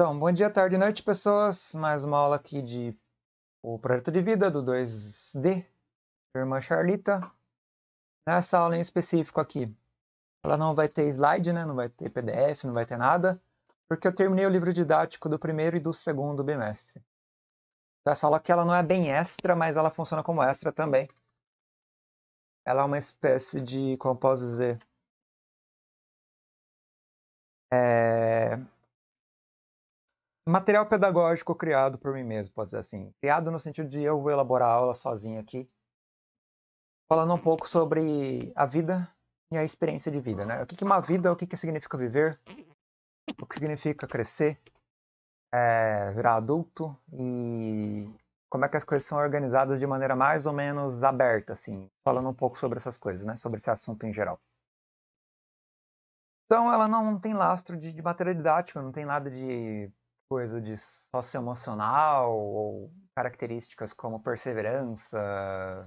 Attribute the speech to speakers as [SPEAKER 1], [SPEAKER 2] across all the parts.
[SPEAKER 1] Então, bom dia, tarde e noite, pessoas. Mais uma aula aqui de O Projeto de Vida do 2D, irmã Charlita. Nessa aula em específico aqui, ela não vai ter slide, né? não vai ter PDF, não vai ter nada, porque eu terminei o livro didático do primeiro e do segundo bimestre. Então, essa aula aqui ela não é bem extra, mas ela funciona como extra também. Ela é uma espécie de, como posso dizer, é material pedagógico criado por mim mesmo, pode dizer assim. Criado no sentido de eu vou elaborar a aula sozinho aqui, falando um pouco sobre a vida e a experiência de vida, né? O que, é uma vida, o que, que significa viver, o que significa crescer, é, virar adulto e como é que as coisas são organizadas de maneira mais ou menos aberta, assim, falando um pouco sobre essas coisas, né? Sobre esse assunto em geral. Então ela não, não tem lastro de, de material didático, não tem nada de coisa de socioemocional ou características como perseverança,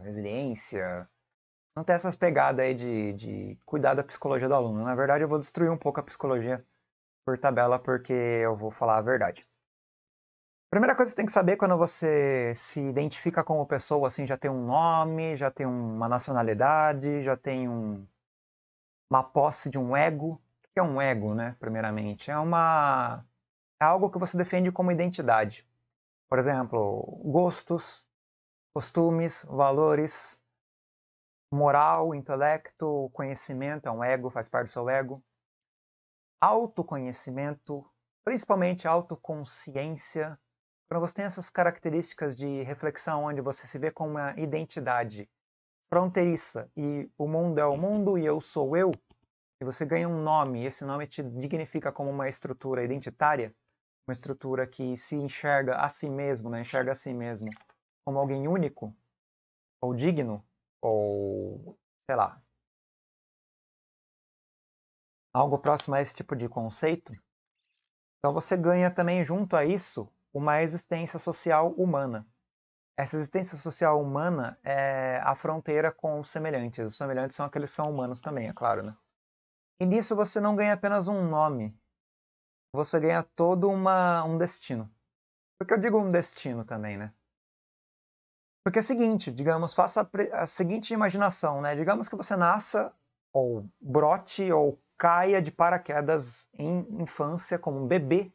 [SPEAKER 1] resiliência. Não tem essas pegadas aí de, de cuidar da psicologia do aluno. Na verdade, eu vou destruir um pouco a psicologia por tabela porque eu vou falar a verdade. Primeira coisa que você tem que saber é quando você se identifica como pessoa, assim, já tem um nome, já tem uma nacionalidade, já tem um, uma posse de um ego. O que é um ego, né? Primeiramente, é uma é algo que você defende como identidade. Por exemplo, gostos, costumes, valores, moral, intelecto, conhecimento, é um ego, faz parte do seu ego. Autoconhecimento, principalmente autoconsciência. Quando você tem essas características de reflexão onde você se vê como uma identidade fronteiriça e o mundo é o mundo e eu sou eu, e você ganha um nome, e esse nome te dignifica como uma estrutura identitária, uma estrutura que se enxerga a si mesmo, né? enxerga a si mesmo como alguém único, ou digno, ou sei lá, algo próximo a esse tipo de conceito, então você ganha também junto a isso uma existência social humana. Essa existência social humana é a fronteira com os semelhantes. Os semelhantes são aqueles que são humanos também, é claro, né? E nisso você não ganha apenas um nome, você ganha todo uma, um destino. Por que eu digo um destino também, né? Porque é o seguinte, digamos, faça a, a seguinte imaginação, né? Digamos que você nasça, ou brote, ou caia de paraquedas em infância como um bebê,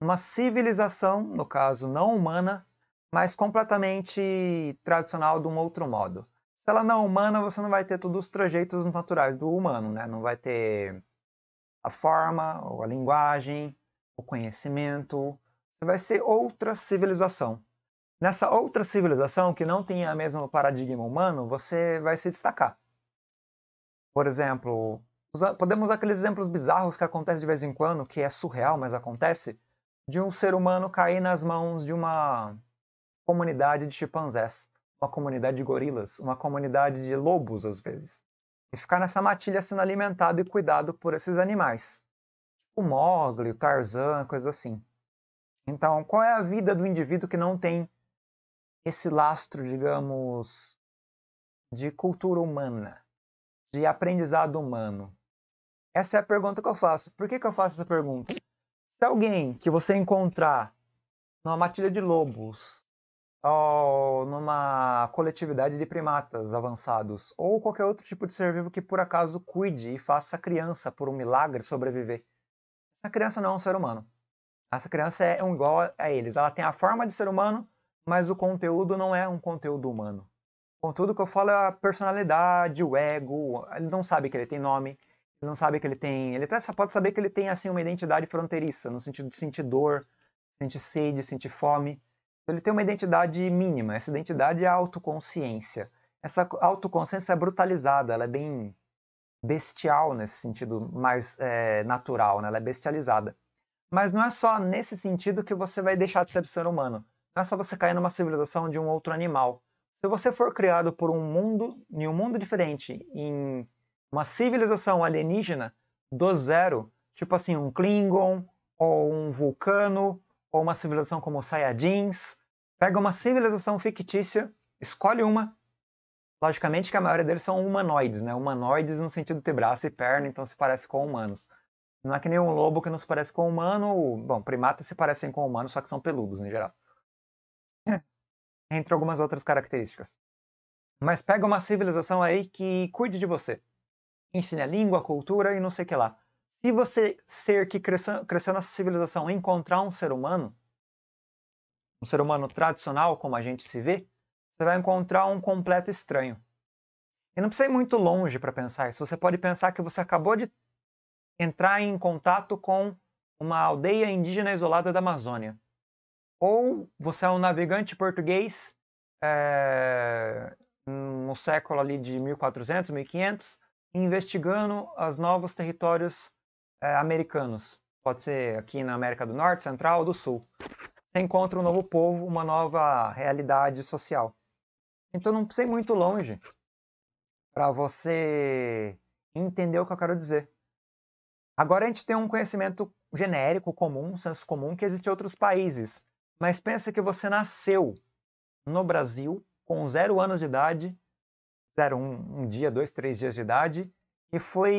[SPEAKER 1] uma civilização, no caso não humana, mas completamente tradicional de um outro modo. Se ela não é humana, você não vai ter todos os trajeitos naturais do humano, né? Não vai ter a forma, ou a linguagem, o conhecimento. Você vai ser outra civilização. Nessa outra civilização que não tem a mesma paradigma humano, você vai se destacar. Por exemplo, podemos usar aqueles exemplos bizarros que acontecem de vez em quando, que é surreal, mas acontece, de um ser humano cair nas mãos de uma comunidade de chimpanzés, uma comunidade de gorilas, uma comunidade de lobos, às vezes e ficar nessa matilha sendo alimentado e cuidado por esses animais. O Mogli, o Tarzan, coisas assim. Então, qual é a vida do indivíduo que não tem esse lastro, digamos, de cultura humana, de aprendizado humano? Essa é a pergunta que eu faço. Por que, que eu faço essa pergunta? Se alguém que você encontrar numa matilha de lobos numa coletividade de primatas avançados ou qualquer outro tipo de ser vivo que por acaso cuide e faça a criança, por um milagre, sobreviver. Essa criança não é um ser humano. Essa criança é um igual a eles. Ela tem a forma de ser humano, mas o conteúdo não é um conteúdo humano. O conteúdo que eu falo é a personalidade, o ego. Ele não sabe que ele tem nome, ele não sabe que ele tem. Ele até só pode saber que ele tem assim uma identidade fronteiriça, no sentido de sentir dor, sentir sede, sentir fome. Então, ele tem uma identidade mínima, essa identidade é a autoconsciência. Essa autoconsciência é brutalizada, ela é bem bestial nesse sentido mais é, natural, né? ela é bestializada. Mas não é só nesse sentido que você vai deixar de ser ser humano. Não é só você cair numa civilização de um outro animal. Se você for criado por um mundo, em um mundo diferente, em uma civilização alienígena, do zero, tipo assim, um Klingon, ou um vulcano, ou uma civilização como os Saiyajins. Pega uma civilização fictícia, escolhe uma. Logicamente que a maioria deles são humanoides, né? Humanoides no sentido de ter braço e perna, então se parece com humanos. Não é que nem um lobo que não se parece com humano, ou, bom, primatas se parecem com humanos, só que são peludos, em geral. Entre algumas outras características. Mas pega uma civilização aí que cuide de você. Ensine a língua, a cultura e não sei o que lá se você ser que cresceu, cresceu nessa civilização encontrar um ser humano, um ser humano tradicional como a gente se vê, você vai encontrar um completo estranho. E não precisa ir muito longe para pensar isso. Você pode pensar que você acabou de entrar em contato com uma aldeia indígena isolada da Amazônia. Ou você é um navegante português é, no século ali de 1400, 1500, investigando os novos territórios é, americanos. Pode ser aqui na América do Norte, Central ou do Sul. Você encontra um novo povo, uma nova realidade social. Então não precisa ir muito longe para você entender o que eu quero dizer. Agora a gente tem um conhecimento genérico, comum, senso comum, que existe em outros países. Mas pensa que você nasceu no Brasil com zero anos de idade, zero, um, um dia, dois, três dias de idade, e foi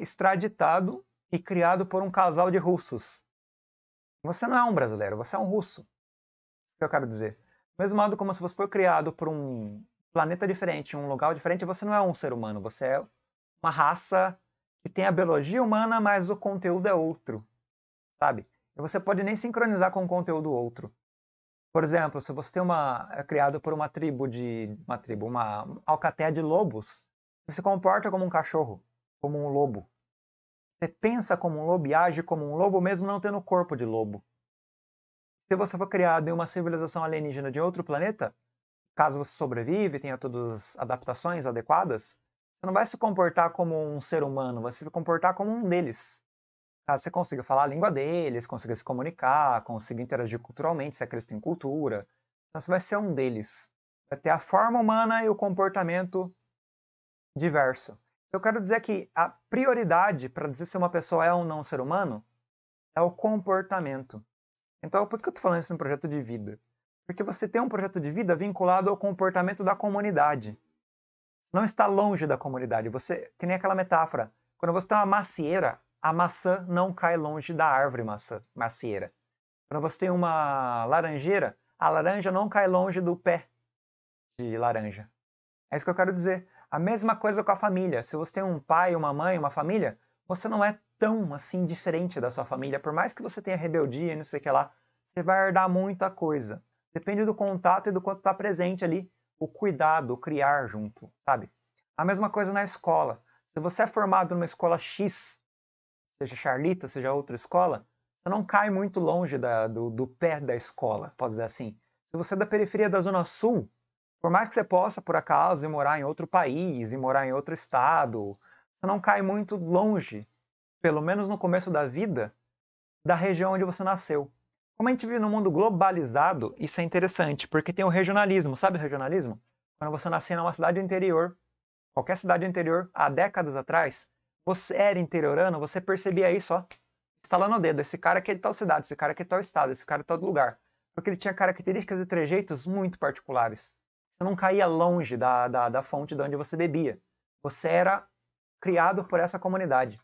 [SPEAKER 1] extraditado e criado por um casal de russos. Você não é um brasileiro, você é um russo. É o que eu quero dizer. Do mesmo modo como se você for criado por um planeta diferente, um lugar diferente, você não é um ser humano, você é uma raça que tem a biologia humana, mas o conteúdo é outro, sabe? E você pode nem sincronizar com o conteúdo outro. Por exemplo, se você tem uma é criado por uma tribo de uma tribo, uma alcateia de lobos, você se comporta como um cachorro, como um lobo. Você pensa como um lobo e age como um lobo, mesmo não tendo corpo de lobo. Se você for criado em uma civilização alienígena de outro planeta, caso você sobrevive, tenha todas as adaptações adequadas, você não vai se comportar como um ser humano, vai se comportar como um deles. Caso você consiga falar a língua deles, consiga se comunicar, consiga interagir culturalmente, se eles em cultura, então você vai ser um deles. Vai ter a forma humana e o comportamento diverso. Eu quero dizer que a prioridade para dizer se uma pessoa é ou não ser humano é o comportamento. Então, por que eu estou falando isso no projeto de vida? Porque você tem um projeto de vida vinculado ao comportamento da comunidade. Não está longe da comunidade. Você, que nem aquela metáfora, quando você tem uma macieira, a maçã não cai longe da árvore maçã, macieira. Quando você tem uma laranjeira, a laranja não cai longe do pé de laranja. É isso que eu quero dizer. A mesma coisa com a família. Se você tem um pai, uma mãe, uma família, você não é tão assim diferente da sua família. Por mais que você tenha rebeldia e não sei o que lá, você vai herdar muita coisa. Depende do contato e do quanto está presente ali, o cuidado, o criar junto, sabe? A mesma coisa na escola. Se você é formado numa escola X, seja Charlita, seja outra escola, você não cai muito longe da, do, do pé da escola, pode dizer assim. Se você é da periferia da Zona Sul, por mais que você possa, por acaso, ir morar em outro país, ir morar em outro estado, você não cai muito longe, pelo menos no começo da vida, da região onde você nasceu. Como a gente vive num mundo globalizado, isso é interessante, porque tem o regionalismo. Sabe o regionalismo? Quando você nascia numa cidade interior, qualquer cidade interior, há décadas atrás, você era interiorano, você percebia isso, ó, lá o dedo. Esse cara aqui é de tal cidade, esse cara aqui é de tal estado, esse cara é de tal lugar. Porque ele tinha características e trejeitos muito particulares. Você não caía longe da, da, da fonte de onde você bebia. Você era criado por essa comunidade.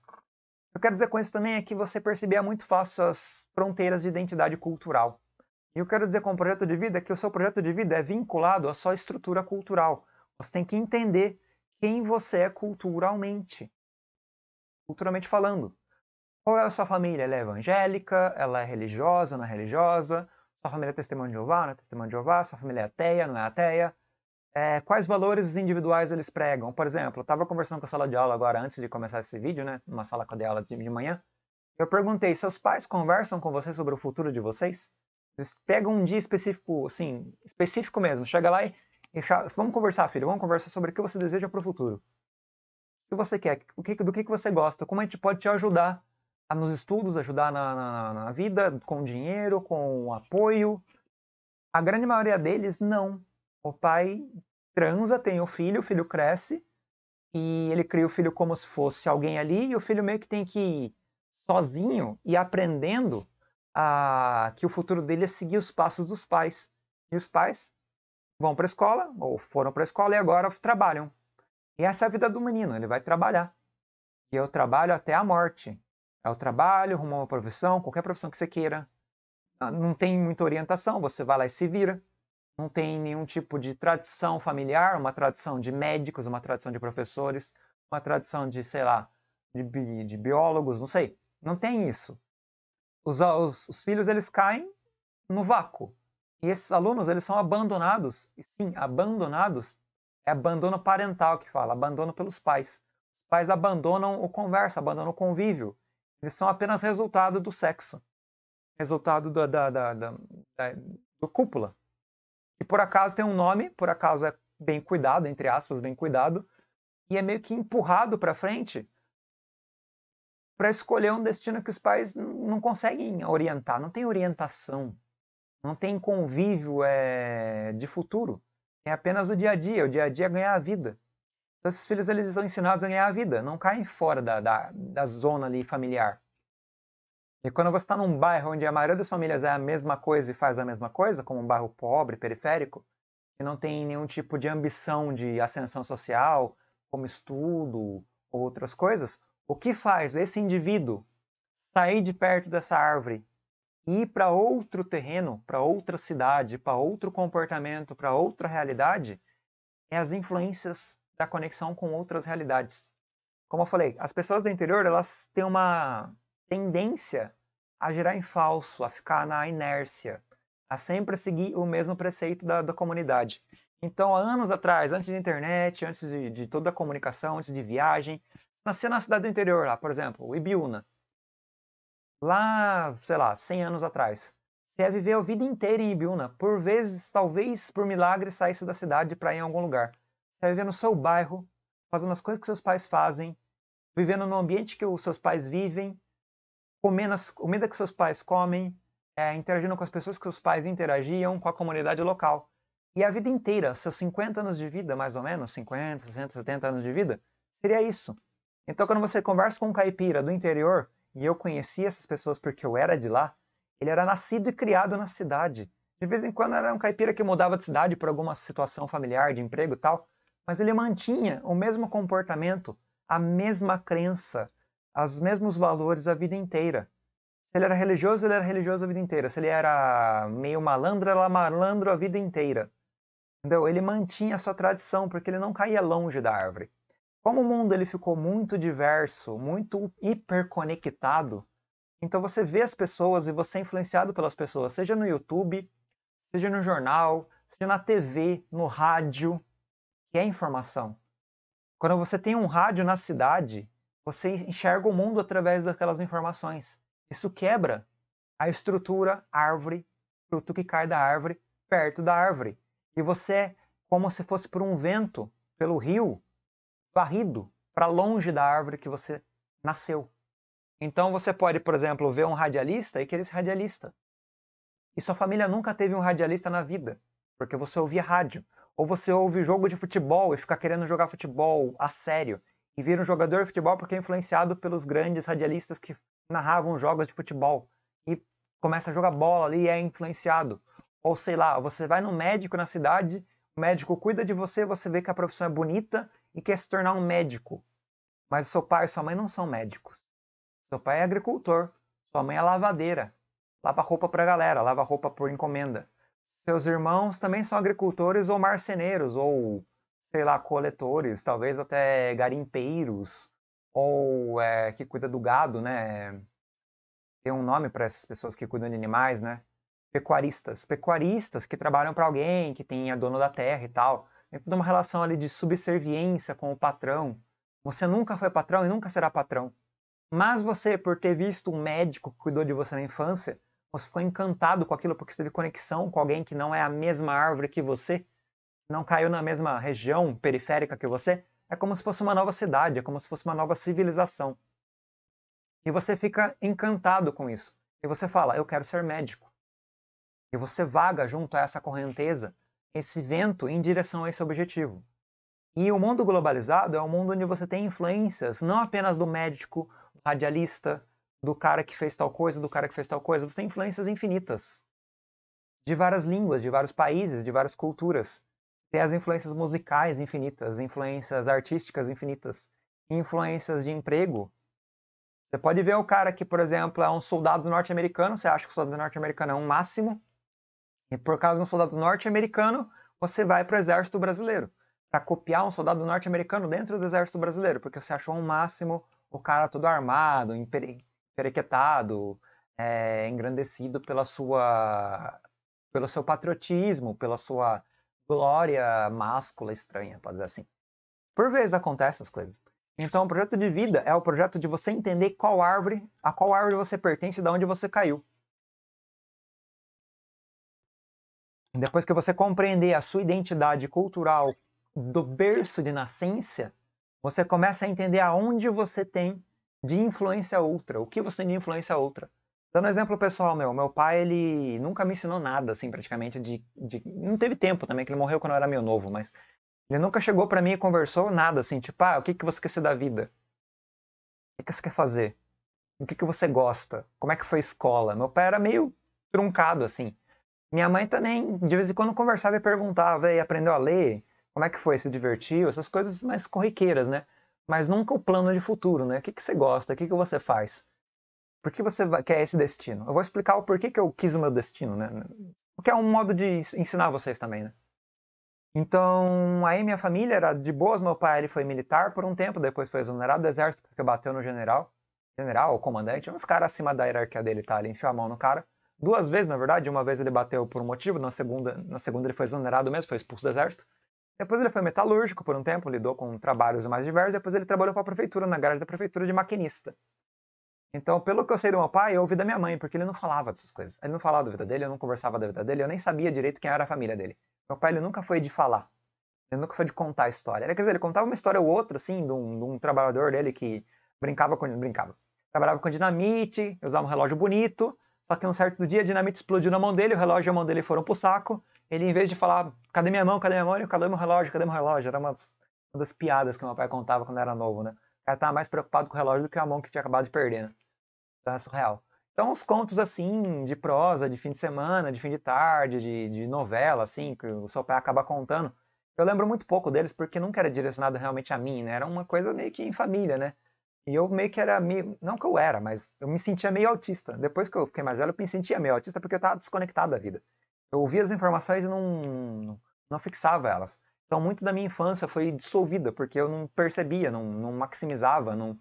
[SPEAKER 1] Eu quero dizer com isso também é que você percebia muito fácil as fronteiras de identidade cultural. E eu quero dizer com o projeto de vida que o seu projeto de vida é vinculado à sua estrutura cultural. Você tem que entender quem você é culturalmente. Culturalmente falando. Qual é a sua família? Ela é evangélica? Ela é religiosa? Não é religiosa? Sua família é testemunho de Jeová? Não é testemunho de Jeová? Sua família é ateia? Não é ateia? é, quais valores individuais eles pregam. Por exemplo, eu estava conversando com a sala de aula agora, antes de começar esse vídeo, né? Uma sala de aula de, manhã. Eu perguntei, seus pais conversam com você sobre o futuro de vocês? Eles pegam um dia específico, assim, específico mesmo. Chega lá e, e vamos conversar, filho. Vamos conversar sobre o que você deseja para o futuro. O que você quer? O que, do que, que você gosta? Como a gente pode te ajudar nos estudos, ajudar na, na, na vida, com dinheiro, com apoio? A grande maioria deles, não o pai transa, tem o filho, o filho cresce e ele cria o filho como se fosse alguém ali e o filho meio que tem que ir sozinho e aprendendo a que o futuro dele é seguir os passos dos pais. E os pais vão para a escola ou foram para a escola e agora trabalham. E essa é a vida do menino, ele vai trabalhar. E eu trabalho até a morte. É o trabalho, a uma profissão, qualquer profissão que você queira. Ah, não tem muita orientação, você vai lá e se vira não tem nenhum tipo de tradição familiar, uma tradição de médicos, uma tradição de professores, uma tradição de, sei lá, de, de biólogos, não sei. Não tem isso. Os, os, os, filhos, eles caem no vácuo. E esses alunos, eles são abandonados. sim, abandonados é abandono parental que fala, abandono pelos pais. Os pais abandonam o conversa, abandonam o convívio. Eles são apenas resultado do sexo. Resultado da, da, da, da, da do cúpula e por acaso tem um nome, por acaso é bem cuidado, entre aspas, bem cuidado, e é meio que empurrado para frente para escolher um destino que os pais não conseguem orientar, não tem orientação, não tem convívio é, de futuro, é apenas o dia a dia, o dia a dia é ganhar a vida. Então, esses filhos eles são ensinados a ganhar a vida, não caem fora da, da, da zona ali familiar. E quando você está num bairro onde a maioria das famílias é a mesma coisa e faz a mesma coisa, como um bairro pobre, periférico, que não tem nenhum tipo de ambição de ascensão social, como estudo ou outras coisas, o que faz esse indivíduo sair de perto dessa árvore e ir para outro terreno, para outra cidade, para outro comportamento, para outra realidade, é as influências da conexão com outras realidades. Como eu falei, as pessoas do interior, elas têm uma tendência a girar em falso, a ficar na inércia, a sempre seguir o mesmo preceito da, da comunidade. Então, há anos atrás, antes de internet, antes de, de toda a comunicação, antes de viagem, nascer na cidade do interior lá, por exemplo, Ibiúna. Lá, sei lá, 100 anos atrás. Você ia viver a vida inteira em Ibiúna. Por vezes, talvez por milagre, saísse da cidade para ir em algum lugar. Você ia viver no seu bairro, fazendo as coisas que seus pais fazem, vivendo no ambiente que os seus pais vivem, comendo a comida que seus pais comem, é, interagindo com as pessoas que seus pais interagiam, com a comunidade local. E a vida inteira, seus 50 anos de vida, mais ou menos, 50, 60, 70 anos de vida, seria isso. Então, quando você conversa com um caipira do interior, e eu conheci essas pessoas porque eu era de lá, ele era nascido e criado na cidade. De vez em quando era um caipira que mudava de cidade por alguma situação familiar, de emprego e tal, mas ele mantinha o mesmo comportamento, a mesma crença, os mesmos valores a vida inteira. Se ele era religioso, ele era religioso a vida inteira. Se ele era meio malandro, era malandro a vida inteira. Entendeu? Ele mantinha a sua tradição, porque ele não caía longe da árvore. Como o mundo ele ficou muito diverso, muito hiperconectado, então você vê as pessoas e você é influenciado pelas pessoas, seja no YouTube, seja no jornal, seja na TV, no rádio, que é informação. Quando você tem um rádio na cidade, você enxerga o mundo através daquelas informações. Isso quebra a estrutura árvore, fruto que cai da árvore, perto da árvore. E você, é como se fosse por um vento, pelo rio, varrido para longe da árvore que você nasceu. Então você pode, por exemplo, ver um radialista e querer ser radialista. E sua família nunca teve um radialista na vida, porque você ouvia rádio. Ou você ouve jogo de futebol e fica querendo jogar futebol a sério e vira um jogador de futebol porque é influenciado pelos grandes radialistas que narravam jogos de futebol e começa a jogar bola ali e é influenciado. Ou sei lá, você vai no médico na cidade, o médico cuida de você, você vê que a profissão é bonita e quer se tornar um médico. Mas o seu pai e sua mãe não são médicos. Seu pai é agricultor, sua mãe é lavadeira, lava roupa para a galera, lava roupa por encomenda. Seus irmãos também são agricultores ou marceneiros ou sei lá, coletores, talvez até garimpeiros, ou é, que cuida do gado, né? Tem um nome para essas pessoas que cuidam de animais, né? Pecuaristas. Pecuaristas que trabalham para alguém, que tem a é dono da terra e tal. Tem toda uma relação ali de subserviência com o patrão. Você nunca foi patrão e nunca será patrão. Mas você, por ter visto um médico que cuidou de você na infância, você ficou encantado com aquilo porque você teve conexão com alguém que não é a mesma árvore que você não caiu na mesma região periférica que você, é como se fosse uma nova cidade, é como se fosse uma nova civilização. E você fica encantado com isso. E você fala, eu quero ser médico. E você vaga junto a essa correnteza, esse vento em direção a esse objetivo. E o mundo globalizado é um mundo onde você tem influências, não apenas do médico, do radialista, do cara que fez tal coisa, do cara que fez tal coisa. Você tem influências infinitas. De várias línguas, de vários países, de várias culturas ter as influências musicais infinitas, influências artísticas infinitas, influências de emprego. Você pode ver o cara que, por exemplo, é um soldado norte-americano, você acha que o soldado norte-americano é um máximo, e por causa de um soldado norte-americano, você vai para o exército brasileiro, para copiar um soldado norte-americano dentro do exército brasileiro, porque você achou um máximo o cara todo armado, emperequetado, é, engrandecido pela sua, pelo seu patriotismo, pela sua glória máscula estranha, pode dizer assim. Por vezes acontecem essas coisas. Então, o projeto de vida é o projeto de você entender qual árvore, a qual árvore você pertence e de onde você caiu. Depois que você compreender a sua identidade cultural do berço de nascença, você começa a entender aonde você tem de influência outra, o que você tem de influência outra. Dando um exemplo pessoal meu, meu pai, ele nunca me ensinou nada, assim, praticamente, de, de... Não teve tempo também, que ele morreu quando eu era meio novo, mas... Ele nunca chegou para mim e conversou nada, assim, tipo, ah, o que, que você quer ser da vida? O que, que você quer fazer? O que, que você gosta? Como é que foi a escola? Meu pai era meio truncado, assim. Minha mãe também, de vez em quando, conversava e perguntava, e aprendeu a ler? Como é que foi? Se divertiu? Essas coisas mais corriqueiras, né? Mas nunca o plano de futuro, né? O que, que você gosta? O que, que você faz? Por que você quer esse destino? Eu vou explicar o porquê que eu quis o meu destino, né? O que é um modo de ensinar vocês também, né? Então, aí minha família era de boas, meu pai ele foi militar por um tempo, depois foi exonerado do exército porque bateu no general, general ou comandante, uns caras acima da hierarquia dele, tá? Ele enfiou a mão no cara duas vezes, na verdade, uma vez ele bateu por um motivo, na segunda, na segunda ele foi exonerado mesmo, foi expulso do exército. Depois ele foi metalúrgico por um tempo, lidou com trabalhos mais diversos, depois ele trabalhou para a prefeitura, na garagem da prefeitura de maquinista. Então, pelo que eu sei do meu pai, eu ouvi da minha mãe, porque ele não falava dessas coisas. Ele não falava da vida dele, eu não conversava da vida dele, eu nem sabia direito quem era a família dele. Meu pai, ele nunca foi de falar. Ele nunca foi de contar a história. quer dizer, ele contava uma história ou outra, assim, de um, de um trabalhador dele que brincava com... brincava. Trabalhava com dinamite, usava um relógio bonito, só que um certo dia a dinamite explodiu na mão dele, o relógio e a mão dele foram pro saco. Ele, em vez de falar, cadê minha mão, cadê minha mão, ele, cadê meu relógio, cadê meu relógio? Era umas, uma das piadas que meu pai contava quando era novo, né? O cara tava mais preocupado com o relógio do que a mão que tinha acabado de perder, né? Tá surreal. Então, os contos assim, de prosa, de fim de semana, de fim de tarde, de, de novela, assim, que o seu pai acaba contando. Eu lembro muito pouco deles porque nunca era direcionado realmente a mim, né? Era uma coisa meio que em família, né? E eu meio que era meio. Não que eu era, mas eu me sentia meio autista. Depois que eu fiquei mais velho, eu me sentia meio autista porque eu estava desconectado da vida. Eu ouvia as informações e não, não fixava elas. Então, muito da minha infância foi dissolvida porque eu não percebia, não, não maximizava, não,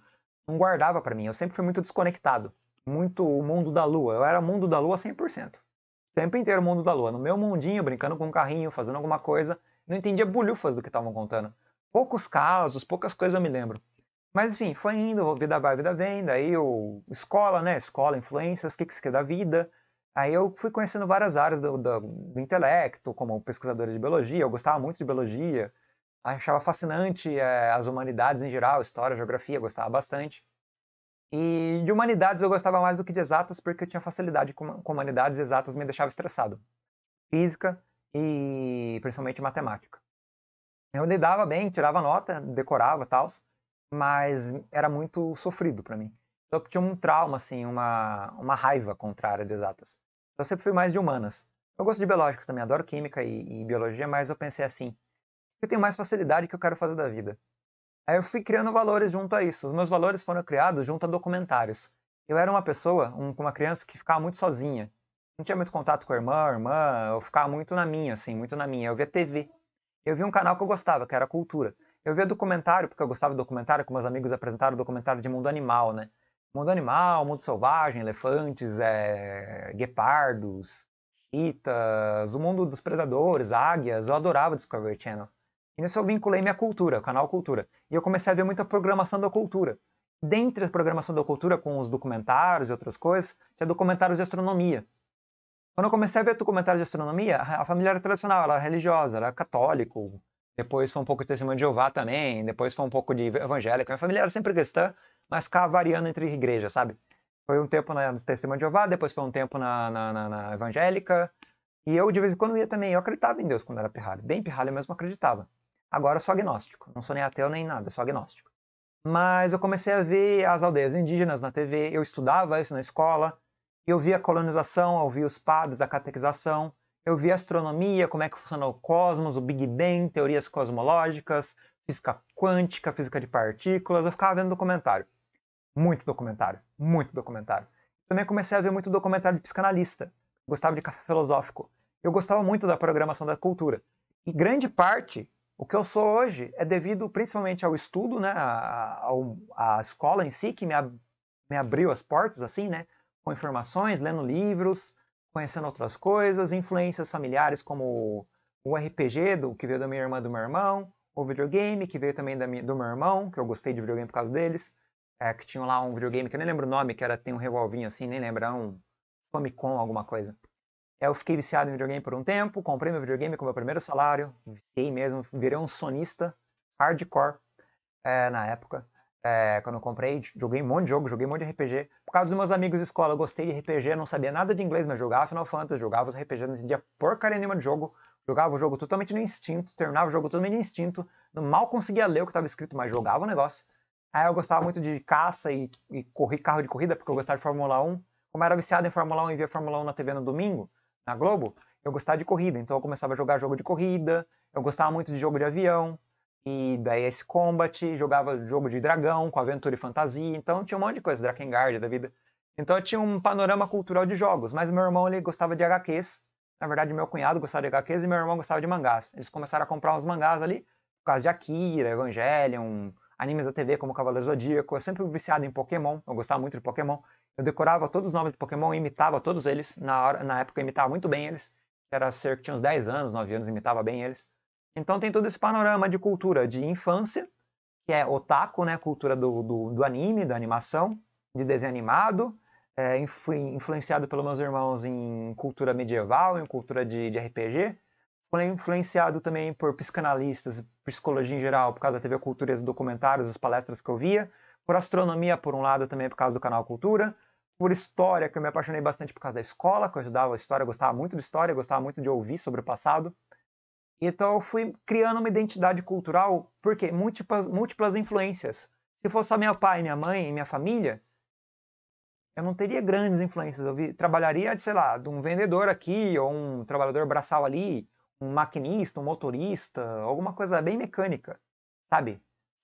[SPEAKER 1] não guardava para mim. Eu sempre fui muito desconectado, muito o mundo da lua. Eu era mundo da lua 100%. O tempo inteiro mundo da lua, no meu mundinho, brincando com um carrinho, fazendo alguma coisa. Não entendia bolhufas do que estavam contando. Poucos casos, poucas coisas eu me lembro. Mas enfim, foi indo, vida vai, vida vem, daí eu... escola, né? Escola, influências, o que, que se quer da vida. Aí eu fui conhecendo várias áreas do, do, do intelecto, como pesquisador de biologia, eu gostava muito de biologia, achava fascinante é, as humanidades em geral, história, geografia, gostava bastante. E de humanidades eu gostava mais do que de exatas, porque eu tinha facilidade com, com humanidades exatas, me deixava estressado. Física e principalmente matemática. Eu lidava bem, tirava nota, decorava tal, mas era muito sofrido para mim. Então, eu tinha um trauma, assim, uma, uma raiva contrária de exatas. Eu sempre fui mais de humanas. Eu gosto de biológicas também, adoro química e, e biologia, mas eu pensei assim, eu tenho mais facilidade que eu quero fazer da vida. Aí eu fui criando valores junto a isso. Os meus valores foram criados junto a documentários. Eu era uma pessoa, um, uma criança que ficava muito sozinha. Não tinha muito contato com a irmã, a irmã, eu ficava muito na minha, assim, muito na minha. Eu via TV. Eu via um canal que eu gostava, que era Cultura. Eu via documentário, porque eu gostava de documentário, que meus amigos apresentaram documentário de mundo animal, né? Mundo animal, mundo selvagem, elefantes, é... guepardos, chitas, o mundo dos predadores, águias. Eu adorava Discovery Channel. E nisso eu vinculei minha cultura, canal Cultura. E eu comecei a ver muita programação da cultura. Dentre a programação da cultura, com os documentários e outras coisas, tinha documentários de astronomia. Quando eu comecei a ver documentários de astronomia, a família era tradicional, ela era religiosa, era católico, depois foi um pouco de testemunho de Jeová também, depois foi um pouco de evangélico. Minha família era sempre cristã, mas ficava variando entre igrejas, sabe? Foi um tempo na testemunho de Jeová, depois foi um tempo na, na, na, na evangélica. E eu, de vez em quando, ia também. Eu acreditava em Deus quando era pirralho. Bem pirralho mesmo, acreditava. Agora eu sou agnóstico, não sou nem ateu nem nada, sou agnóstico. Mas eu comecei a ver as aldeias indígenas na TV, eu estudava isso na escola, eu via a colonização, eu via os padres, a catequização, eu via a astronomia, como é que funciona o cosmos, o Big Bang, teorias cosmológicas, física quântica, física de partículas, eu ficava vendo documentário. Muito documentário, muito documentário. Também comecei a ver muito documentário de psicanalista, gostava de café filosófico. Eu gostava muito da programação da cultura. E grande parte o que eu sou hoje é devido principalmente ao estudo, né, a, escola em si que me, ab, me abriu as portas, assim, né, com informações, lendo livros, conhecendo outras coisas, influências familiares como o RPG do que veio da minha irmã e do meu irmão, o videogame que veio também da minha, do meu irmão, que eu gostei de videogame por causa deles, é, que tinha lá um videogame que eu nem lembro o nome, que era tem um revolvinho assim, nem lembro, era é um Famicom alguma coisa. É, eu fiquei viciado em videogame por um tempo, comprei meu videogame com meu primeiro salário, viciei mesmo, virei um sonista hardcore é, na época. É, quando eu comprei, joguei um monte de jogo, joguei um monte de RPG. Por causa dos meus amigos de escola, eu gostei de RPG, não sabia nada de inglês, mas jogava Final Fantasy, jogava os RPG, não entendia porcaria nenhuma de jogo. Jogava o jogo totalmente no instinto, terminava o jogo totalmente no instinto, mal conseguia ler o que estava escrito, mas jogava o negócio. Aí eu gostava muito de caça e, e correr carro de corrida, porque eu gostava de Fórmula 1. Como eu era viciado em Fórmula 1 e via Fórmula 1 na TV no domingo, na Globo, eu gostava de corrida. Então eu começava a jogar jogo de corrida, eu gostava muito de jogo de avião, e da ES Combat, jogava jogo de dragão com aventura e fantasia. Então tinha um monte de coisa, Drakengard da vida. Então eu tinha um panorama cultural de jogos, mas meu irmão ele gostava de HQs. Na verdade, meu cunhado gostava de HQs e meu irmão gostava de mangás. Eles começaram a comprar uns mangás ali, por causa de Akira, Evangelion, animes da TV como Cavaleiro Zodíaco. Eu sempre fui viciado em Pokémon, eu gostava muito de Pokémon. Eu decorava todos os nomes de Pokémon, imitava todos eles. Na, hora, na época eu imitava muito bem eles. Era cerca tinha uns 10 anos, 9 anos, imitava bem eles. Então tem todo esse panorama de cultura de infância, que é otaku, né? Cultura do, do, do anime, da animação, de desenho animado. É, influenciado pelos meus irmãos em cultura medieval, em cultura de, de RPG. Fui influenciado também por psicanalistas, psicologia em geral, por causa da TV Cultura e dos documentários, as palestras que eu via. Por astronomia, por um lado, também por causa do canal Cultura por história, que eu me apaixonei bastante por causa da escola, que eu ajudava a história, eu gostava muito de história, gostava muito de ouvir sobre o passado. Então eu fui criando uma identidade cultural, porque múltiplas, múltiplas influências. Se fosse só meu pai, minha mãe e minha família, eu não teria grandes influências. Eu vi, trabalharia, sei lá, de um vendedor aqui, ou um trabalhador braçal ali, um maquinista, um motorista, alguma coisa bem mecânica, sabe?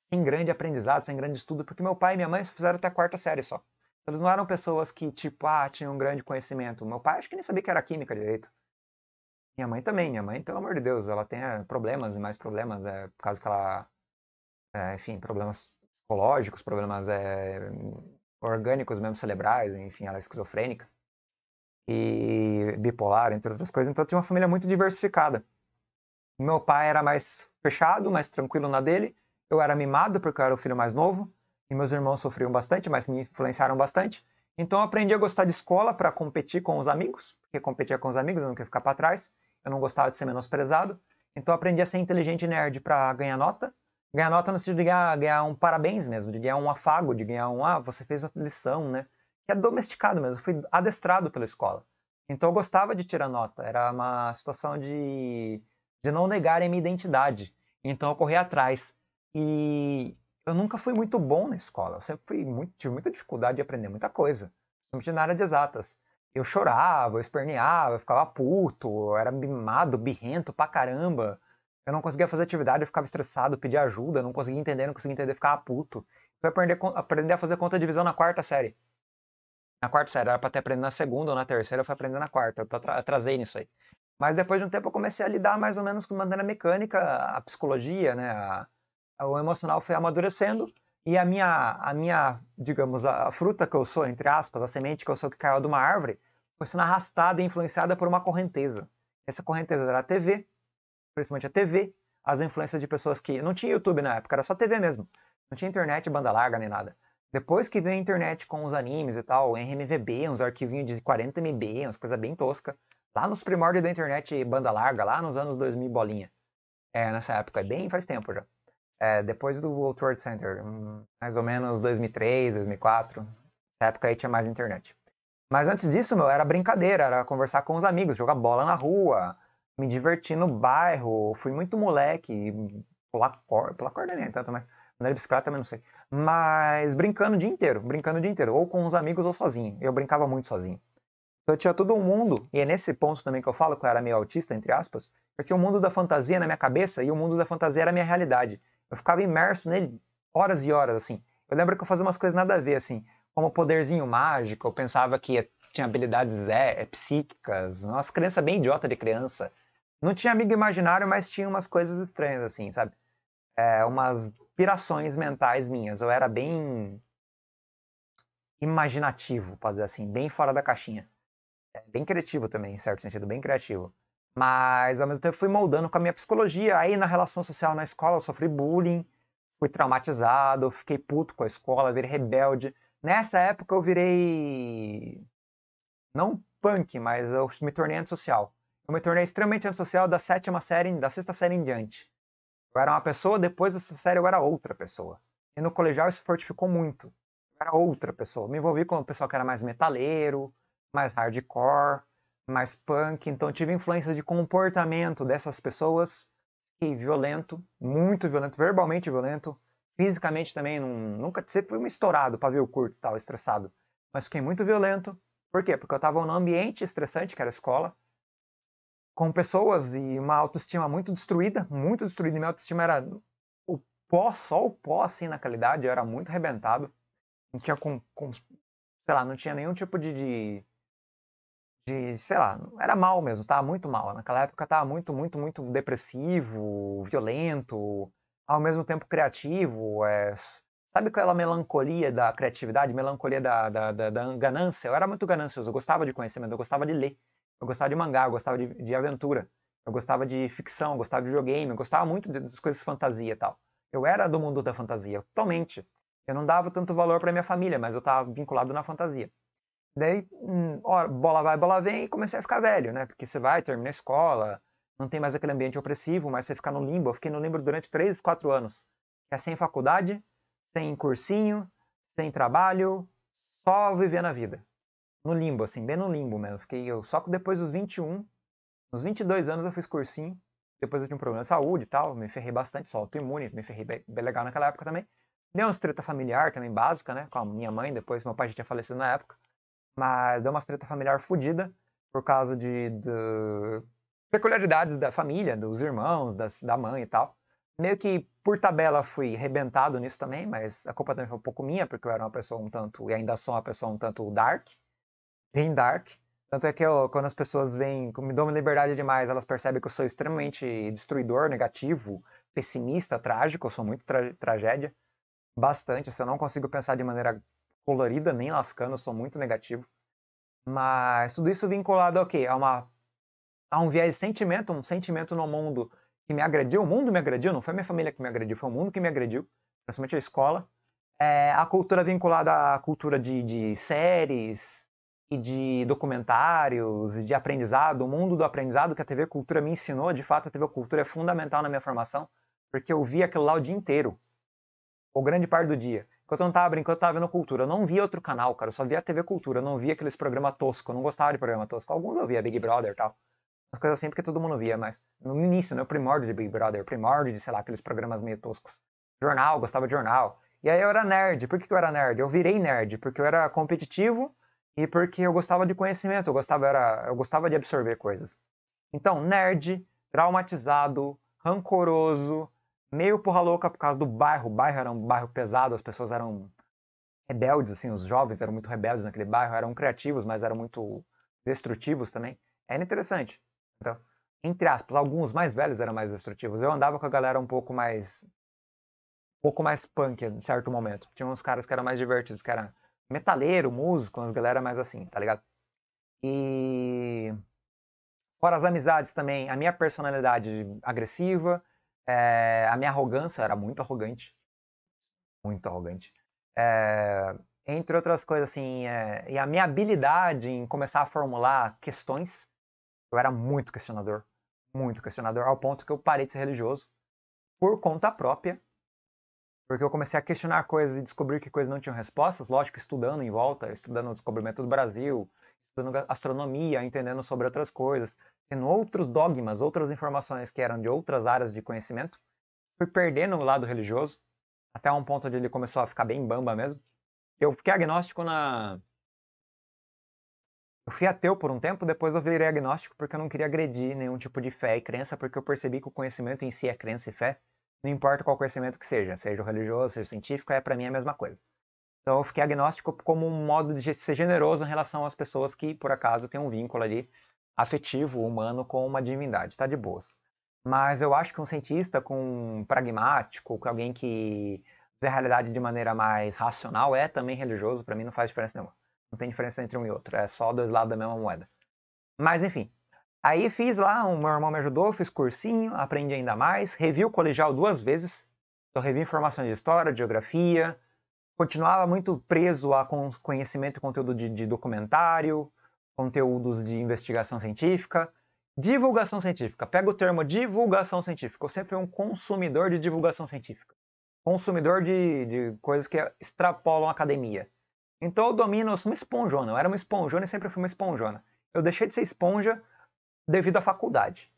[SPEAKER 1] Sem grande aprendizado, sem grande estudo, porque meu pai e minha mãe fizeram até a quarta série só. Eles não eram pessoas que, tipo, ah, tinham um grande conhecimento. Meu pai acho que nem sabia que era química direito. Minha mãe também. Minha mãe, pelo amor de Deus, ela tem eh, problemas e mais problemas. É, por causa que ela... É, enfim, problemas psicológicos, problemas é, orgânicos mesmo, cerebrais. Enfim, ela é esquizofrênica. E bipolar, entre outras coisas. Então, tinha uma família muito diversificada. Meu pai era mais fechado, mais tranquilo na dele. Eu era mimado porque eu era o filho mais novo e meus irmãos sofriam bastante, mas me influenciaram bastante. Então eu aprendi a gostar de escola para competir com os amigos, porque competia com os amigos, eu não queria ficar para trás, eu não gostava de ser menosprezado. Então eu aprendi a ser inteligente e nerd para ganhar nota. Ganhar nota no sentido de ganhar, ganhar, um parabéns mesmo, de ganhar um afago, de ganhar um, ah, você fez a lição, né? Que é domesticado mesmo, eu fui adestrado pela escola. Então eu gostava de tirar nota, era uma situação de, de não negarem minha identidade. Então eu corri atrás. E eu nunca fui muito bom na escola. Eu sempre fui muito, tive muita dificuldade de aprender muita coisa, principalmente na área de exatas. Eu chorava, eu esperneava, eu ficava puto, eu era mimado, birrento pra caramba. Eu não conseguia fazer atividade, eu ficava estressado, pedia ajuda, não conseguia entender, não conseguia entender, ficava puto. Fui aprender, aprender a fazer conta de divisão na quarta série. Na quarta série, era pra ter aprendido na segunda ou na terceira, eu fui aprender na quarta. Eu atrasei nisso aí. Mas depois de um tempo eu comecei a lidar mais ou menos com maneira mecânica a psicologia, né? A o emocional foi amadurecendo e a minha, a minha digamos, a, fruta que eu sou, entre aspas, a semente que eu sou que caiu de uma árvore, foi sendo arrastada e influenciada por uma correnteza. Essa correnteza era a TV, principalmente a TV, as influências de pessoas que. Não tinha YouTube na época, era só TV mesmo. Não tinha internet, banda larga nem nada. Depois que veio a internet com os animes e tal, RMVB, uns arquivinhos de 40 MB, umas coisas bem tosca. Lá nos primórdios da internet banda larga, lá nos anos 2000 bolinha. É, nessa época, bem faz tempo já. É, depois do World Trade Center, hum, mais ou menos 2003, 2004, nessa época aí tinha mais internet. Mas antes disso, meu, era brincadeira, era conversar com os amigos, jogar bola na rua, me divertir no bairro, fui muito moleque, pular corda, pular corda nem é tanto, mas andar de bicicleta também não sei. Mas brincando o dia inteiro, brincando o dia inteiro, ou com os amigos ou sozinho. Eu brincava muito sozinho. Então eu tinha todo um mundo, e é nesse ponto também que eu falo que eu era meio autista, entre aspas, eu tinha o um mundo da fantasia na minha cabeça e o mundo da fantasia era a minha realidade. Eu ficava imerso nele horas e horas, assim. Eu lembro que eu fazia umas coisas nada a ver, assim, como poderzinho mágico, eu pensava que tinha habilidades é, é psíquicas, umas criança bem idiota de criança. Não tinha amigo imaginário, mas tinha umas coisas estranhas, assim, sabe? É, umas pirações mentais minhas. Eu era bem imaginativo, pode dizer assim, bem fora da caixinha. É, bem criativo também, em certo sentido, bem criativo. Mas ao mesmo tempo fui moldando com a minha psicologia. Aí na relação social na escola eu sofri bullying, fui traumatizado, fiquei puto com a escola, virei rebelde. Nessa época eu virei não punk, mas eu me tornei antissocial. Eu me tornei extremamente antissocial da sétima série, da sexta série em diante. Eu era uma pessoa, depois dessa série eu era outra pessoa. E no colegial isso fortificou muito. Eu era outra pessoa. Me envolvi com o pessoal que era mais metaleiro, mais hardcore mais punk, então tive influência de comportamento dessas pessoas. Fiquei violento, muito violento, verbalmente violento, fisicamente também, num, nunca sempre fui um estourado, o curto, tal, estressado. Mas fiquei muito violento. Por quê? Porque eu estava num ambiente estressante, que era a escola, com pessoas e uma autoestima muito destruída, muito destruída. E minha autoestima era o pó, só o pó, assim, na qualidade. Eu era muito arrebentado. Não tinha com, com sei lá, não tinha nenhum tipo de, de de, sei lá, era mal mesmo, tava muito mal. Naquela época tava muito, muito, muito depressivo, violento, ao mesmo tempo criativo. É... Sabe aquela melancolia da criatividade, melancolia da, da, da, da, ganância? Eu era muito ganancioso, eu gostava de conhecimento, eu gostava de ler, eu gostava de mangá, eu gostava de, de aventura, eu gostava de ficção, eu gostava de videogame, eu gostava muito das coisas de fantasia e tal. Eu era do mundo da fantasia, totalmente. Eu não dava tanto valor para minha família, mas eu tava vinculado na fantasia. Daí, hum, ó, bola vai, bola vem, e comecei a ficar velho, né? Porque você vai, termina a escola, não tem mais aquele ambiente opressivo, mas você fica no limbo. Eu fiquei no limbo durante 3, 4 anos. É sem faculdade, sem cursinho, sem trabalho, só vivendo a vida. No limbo, assim, bem no limbo mesmo. Fiquei eu, só que depois dos 21, nos 22 anos eu fiz cursinho. Depois eu tive um problema de saúde e tal, me ferrei bastante, só autoimune, me ferrei bem, legal naquela época também. Deu uma estreta familiar também básica, né? Com a minha mãe, depois meu pai já tinha falecido na época. Mas deu uma treta familiar fodida por causa de, de, peculiaridades da família, dos irmãos, das, da mãe e tal. Meio que por tabela fui arrebentado nisso também, mas a culpa também foi um pouco minha, porque eu era uma pessoa um tanto, e ainda sou uma pessoa um tanto dark, bem dark. Tanto é que eu, quando as pessoas vêm, me dão liberdade demais, elas percebem que eu sou extremamente destruidor, negativo, pessimista, trágico, eu sou muito tra tragédia. Bastante, se assim, eu não consigo pensar de maneira colorida, nem lascando, eu sou muito negativo. Mas tudo isso vinculado ao quê? A, uma, a um viés de sentimento, um sentimento no mundo que me agrediu. O mundo me agrediu, não foi minha família que me agrediu, foi o mundo que me agrediu, principalmente a escola. É, a cultura vinculada à cultura de, de séries e de documentários e de aprendizado, o mundo do aprendizado que a TV Cultura me ensinou. De fato, a TV Cultura é fundamental na minha formação, porque eu vi aquilo lá o dia inteiro, ou grande parte do dia. Enquanto eu não tava brincando, eu tava vendo cultura. Eu não via outro canal, cara. Eu só via a TV Cultura. Eu não via aqueles programas toscos. Eu não gostava de programa tosco. Alguns eu via, Big Brother e tal. As coisas assim, porque todo mundo via, mas no início, né? O primórdio de Big Brother, primórdio de, sei lá, aqueles programas meio toscos. Jornal, gostava de jornal. E aí eu era nerd. Por que, que eu era nerd? Eu virei nerd, porque eu era competitivo e porque eu gostava de conhecimento. Eu gostava, era, eu gostava de absorver coisas. Então, nerd, traumatizado, rancoroso, meio porra louca por causa do bairro. O bairro era um bairro pesado, as pessoas eram rebeldes, assim, os jovens eram muito rebeldes naquele bairro, eram criativos, mas eram muito destrutivos também. Era interessante. Então, entre aspas, alguns mais velhos eram mais destrutivos. Eu andava com a galera um pouco mais um pouco mais punk em certo momento. Tinha uns caras que eram mais divertidos, que eram metaleiro, músico, umas galera mais assim, tá ligado? E fora as amizades também, a minha personalidade agressiva, é, a minha arrogância era muito arrogante. Muito arrogante. É, entre outras coisas, assim, é, e a minha habilidade em começar a formular questões, eu era muito questionador. Muito questionador, ao ponto que eu parei de ser religioso por conta própria. Porque eu comecei a questionar coisas e descobrir que coisas não tinham respostas, lógico, estudando em volta, estudando o descobrimento do Brasil, estudando astronomia, entendendo sobre outras coisas, tendo outros dogmas, outras informações que eram de outras áreas de conhecimento, fui perdendo o lado religioso, até um ponto onde ele começou a ficar bem bamba mesmo. Eu fiquei agnóstico na. Eu fui ateu por um tempo, depois eu virei agnóstico porque eu não queria agredir nenhum tipo de fé e crença, porque eu percebi que o conhecimento em si é crença e fé, não importa qual conhecimento que seja, seja o religioso, seja o científico, é para mim a mesma coisa. Então eu fiquei agnóstico como um modo de ser generoso em relação às pessoas que, por acaso, têm um vínculo ali afetivo humano com uma divindade, está de boas. Mas eu acho que um cientista com um pragmático, com alguém que vê a realidade de maneira mais racional, é também religioso, para mim não faz diferença nenhuma. Não tem diferença entre um e outro, é só dois lados da mesma moeda. Mas enfim, aí fiz lá, o meu irmão me ajudou, fiz cursinho, aprendi ainda mais, revi o colegial duas vezes, eu então, revi informações de história, geografia, continuava muito preso a conhecimento e conteúdo de, de documentário, conteúdos de investigação científica, divulgação científica. Pega o termo divulgação científica. Eu sempre fui um consumidor de divulgação científica. Consumidor de, de coisas que extrapolam a academia. Então eu domino, eu sou uma esponjona. Eu era uma esponjona e sempre fui uma esponjona. Eu deixei de ser esponja devido à faculdade.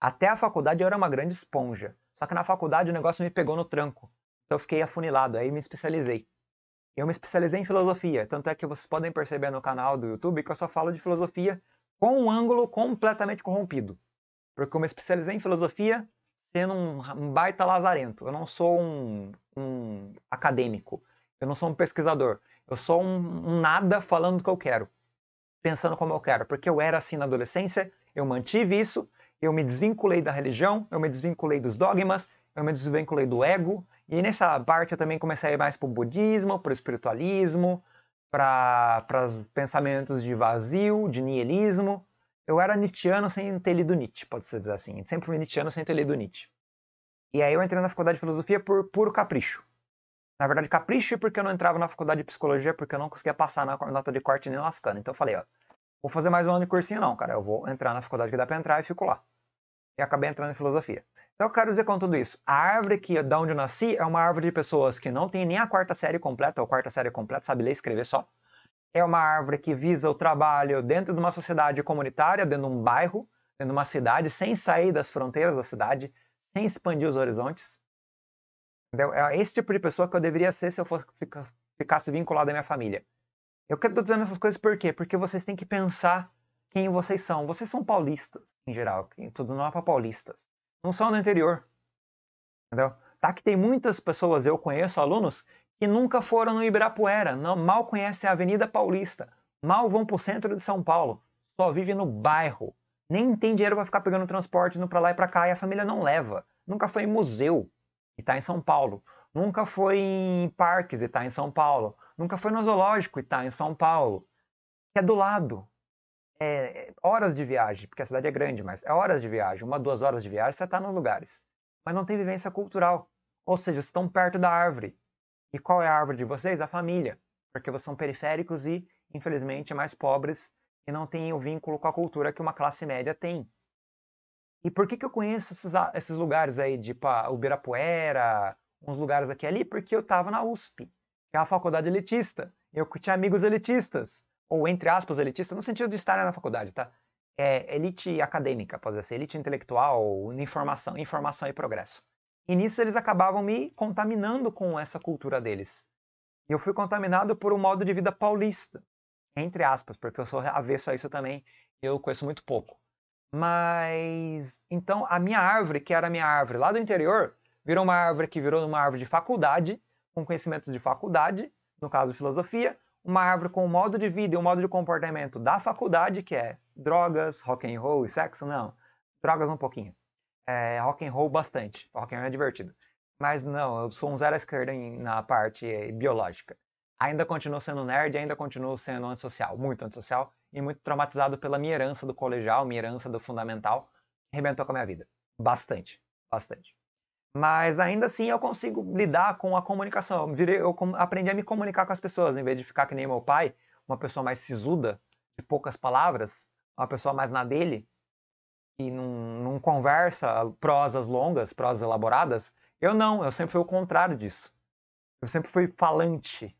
[SPEAKER 1] Até a faculdade eu era uma grande esponja. Só que na faculdade o negócio me pegou no tranco. Então eu fiquei afunilado, aí me especializei. Eu me especializei em filosofia, tanto é que vocês podem perceber no canal do YouTube que eu só falo de filosofia com um ângulo completamente corrompido. Porque eu me especializei em filosofia sendo um baita lazarento. Eu não sou um, um acadêmico, eu não sou um pesquisador. Eu sou um, um nada falando o que eu quero, pensando como eu quero. Porque eu era assim na adolescência, eu mantive isso, eu me desvinculei da religião, eu me desvinculei dos dogmas, eu me desvinculei do ego, e nessa parte eu também comecei a ir mais para o budismo, para o espiritualismo, para os pensamentos de vazio, de nihilismo. Eu era Nietzscheano sem ter lido Nietzsche, pode-se dizer assim. Sempre fui Nietzscheano sem ter lido Nietzsche. E aí eu entrei na faculdade de filosofia por puro capricho. Na verdade, capricho porque eu não entrava na faculdade de psicologia porque eu não conseguia passar na nota de corte nem lascando. Então eu falei, ó, vou fazer mais um ano de cursinho não, cara. Eu vou entrar na faculdade que dá pra entrar e fico lá. E acabei entrando em filosofia. Então eu quero dizer com tudo isso, a árvore que da onde eu nasci é uma árvore de pessoas que não tem nem a quarta série completa, ou a quarta série completa, sabe ler e escrever só. É uma árvore que visa o trabalho dentro de uma sociedade comunitária, dentro de um bairro, dentro de uma cidade, sem sair das fronteiras da cidade, sem expandir os horizontes. Entendeu? É esse tipo de pessoa que eu deveria ser se eu fosse, ficasse vinculado à minha família. Eu estou dizendo essas coisas por quê? Porque vocês têm que pensar quem vocês são. Vocês são paulistas, em geral. Tudo não é para paulistas não só no interior. Entendeu? Tá que tem muitas pessoas, eu conheço alunos, que nunca foram no Ibirapuera, não, mal conhecem a Avenida Paulista, mal vão para o centro de São Paulo, só vive no bairro, nem tem dinheiro para ficar pegando transporte indo para lá e para cá e a família não leva. Nunca foi em museu e está em São Paulo. Nunca foi em parques e está em São Paulo. Nunca foi no zoológico e está em São Paulo. Que é do lado. É, é, horas de viagem, porque a cidade é grande, mas é horas de viagem, uma, duas horas de viagem, você está nos lugares. Mas não tem vivência cultural. Ou seja, estão perto da árvore. E qual é a árvore de vocês? A família. Porque vocês são periféricos e, infelizmente, mais pobres e não têm o vínculo com a cultura que uma classe média tem. E por que, que eu conheço esses, esses lugares aí, de tipo Ubirapuera, uns lugares aqui ali? Porque eu estava na USP, que é uma faculdade elitista. Eu tinha amigos elitistas ou entre aspas, elitista, no sentido de estar na faculdade, tá? É elite acadêmica, pode ser, assim, elite intelectual, informação, informação e progresso. E nisso eles acabavam me contaminando com essa cultura deles. E eu fui contaminado por um modo de vida paulista, entre aspas, porque eu sou avesso a isso também, eu conheço muito pouco. Mas então a minha árvore, que era a minha árvore lá do interior, virou uma árvore que virou uma árvore de faculdade, com conhecimentos de faculdade, no caso filosofia, uma árvore com um modo de vida e um modo de comportamento da faculdade, que é drogas, rock and roll e sexo, não. Drogas um pouquinho. É, rock and roll bastante. Rock and roll é divertido. Mas não, eu sou um zero à esquerda em, na parte eh, biológica. Ainda continuo sendo nerd, ainda continuo sendo antissocial, muito antissocial, e muito traumatizado pela minha herança do colegial, minha herança do fundamental, que arrebentou com a minha vida. Bastante, bastante. Mas ainda assim eu consigo lidar com a comunicação. Eu, virei, eu aprendi a me comunicar com as pessoas, em vez de ficar que nem meu pai, uma pessoa mais sisuda, de poucas palavras, uma pessoa mais na dele, e não, conversa prosas longas, prosas elaboradas. Eu não, eu sempre fui o contrário disso. Eu sempre fui falante,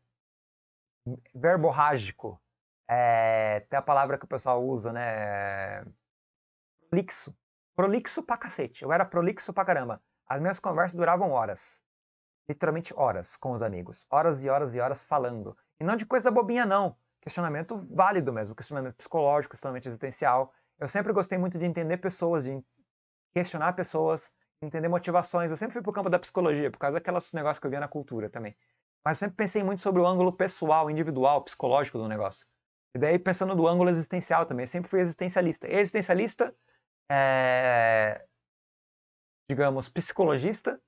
[SPEAKER 1] verborrágico. É, até a palavra que o pessoal usa, né? Prolixo. Prolixo pra cacete. Eu era prolixo pra caramba. As minhas conversas duravam horas. Literalmente horas com os amigos. Horas e horas e horas falando. E não de coisa bobinha, não. Questionamento válido mesmo. Questionamento psicológico, questionamento existencial. Eu sempre gostei muito de entender pessoas, de questionar pessoas, entender motivações. Eu sempre fui pro campo da psicologia, por causa daqueles negócios que eu via na cultura também. Mas sempre pensei muito sobre o ângulo pessoal, individual, psicológico do negócio. E daí pensando do ângulo existencial também. Eu sempre fui existencialista. existencialista é digamos, psicologista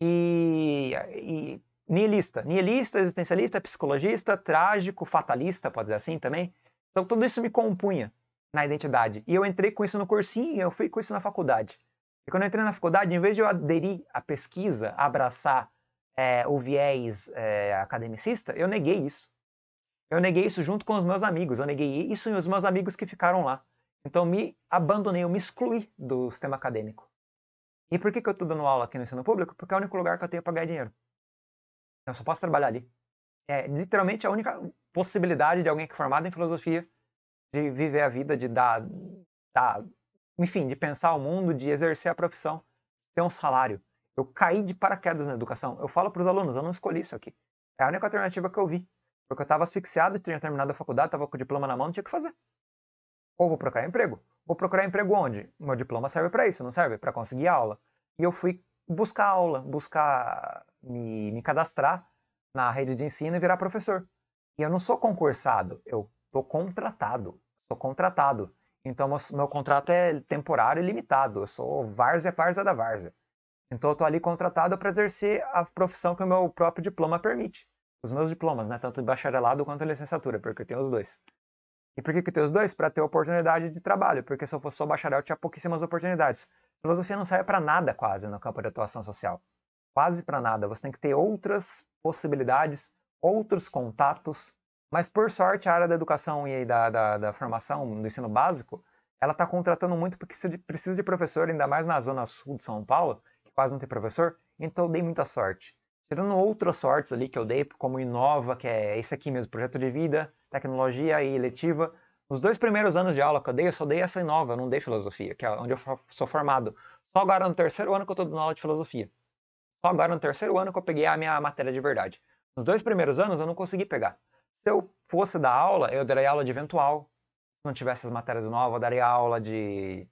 [SPEAKER 1] e, e nihilista. Nihilista, existencialista, psicologista, trágico, fatalista, pode dizer assim também. Então tudo isso me compunha na identidade. E eu entrei com isso no cursinho e eu fui com isso na faculdade. E quando eu entrei na faculdade, em vez de eu aderir à pesquisa, abraçar é, o viés é, academicista, eu neguei isso. Eu neguei isso junto com os meus amigos. Eu neguei isso e os meus amigos que ficaram lá. Então me abandonei, eu me excluí do sistema acadêmico. E por que, que eu estou dando aula aqui no ensino público? Porque é o único lugar que eu tenho para ganhar dinheiro. Então, eu só posso trabalhar ali. É literalmente a única possibilidade de alguém que é formado em filosofia de viver a vida, de dar, dar enfim, de pensar o mundo, de exercer a profissão, ter um salário. Eu caí de paraquedas na educação. Eu falo para os alunos, eu não escolhi isso aqui. É a única alternativa que eu vi. Porque eu estava asfixiado, tinha terminado a faculdade, estava com o diploma na mão, não tinha o que fazer. Ou vou procurar emprego, Vou procurar emprego onde? Meu diploma serve para isso, não serve? Para conseguir aula. E eu fui buscar aula, buscar me, me cadastrar na rede de ensino e virar professor. E eu não sou concursado, eu tô contratado. Sou contratado. Então meu, meu contrato é temporário e limitado. Eu sou várzea, várzea da várzea. Então eu tô ali contratado para exercer a profissão que o meu próprio diploma permite. Os meus diplomas, né? Tanto de bacharelado quanto de licenciatura, porque eu tenho os dois. E por que, que os dois? Para ter oportunidade de trabalho, porque se eu fosse só bacharel, tinha pouquíssimas oportunidades. filosofia não serve para nada quase no campo de atuação social. Quase para nada. Você tem que ter outras possibilidades, outros contatos. Mas, por sorte, a área da educação e da, da, da formação, do ensino básico, ela está contratando muito porque precisa de professor, ainda mais na zona sul de São Paulo, que quase não tem professor. Então, eu dei muita sorte. Tirando outras sortes ali que eu dei, como Inova, que é esse aqui mesmo, projeto de vida, tecnologia e letiva. Nos dois primeiros anos de aula que eu dei, eu só dei essa nova, não dei filosofia, que é onde eu sou formado. Só agora no terceiro ano que eu estou dando aula de filosofia. Só agora no terceiro ano que eu peguei a minha matéria de verdade. Nos dois primeiros anos eu não consegui pegar. Se eu fosse dar aula, eu daria aula de eventual. Se não tivesse as matérias novas, eu daria aula de,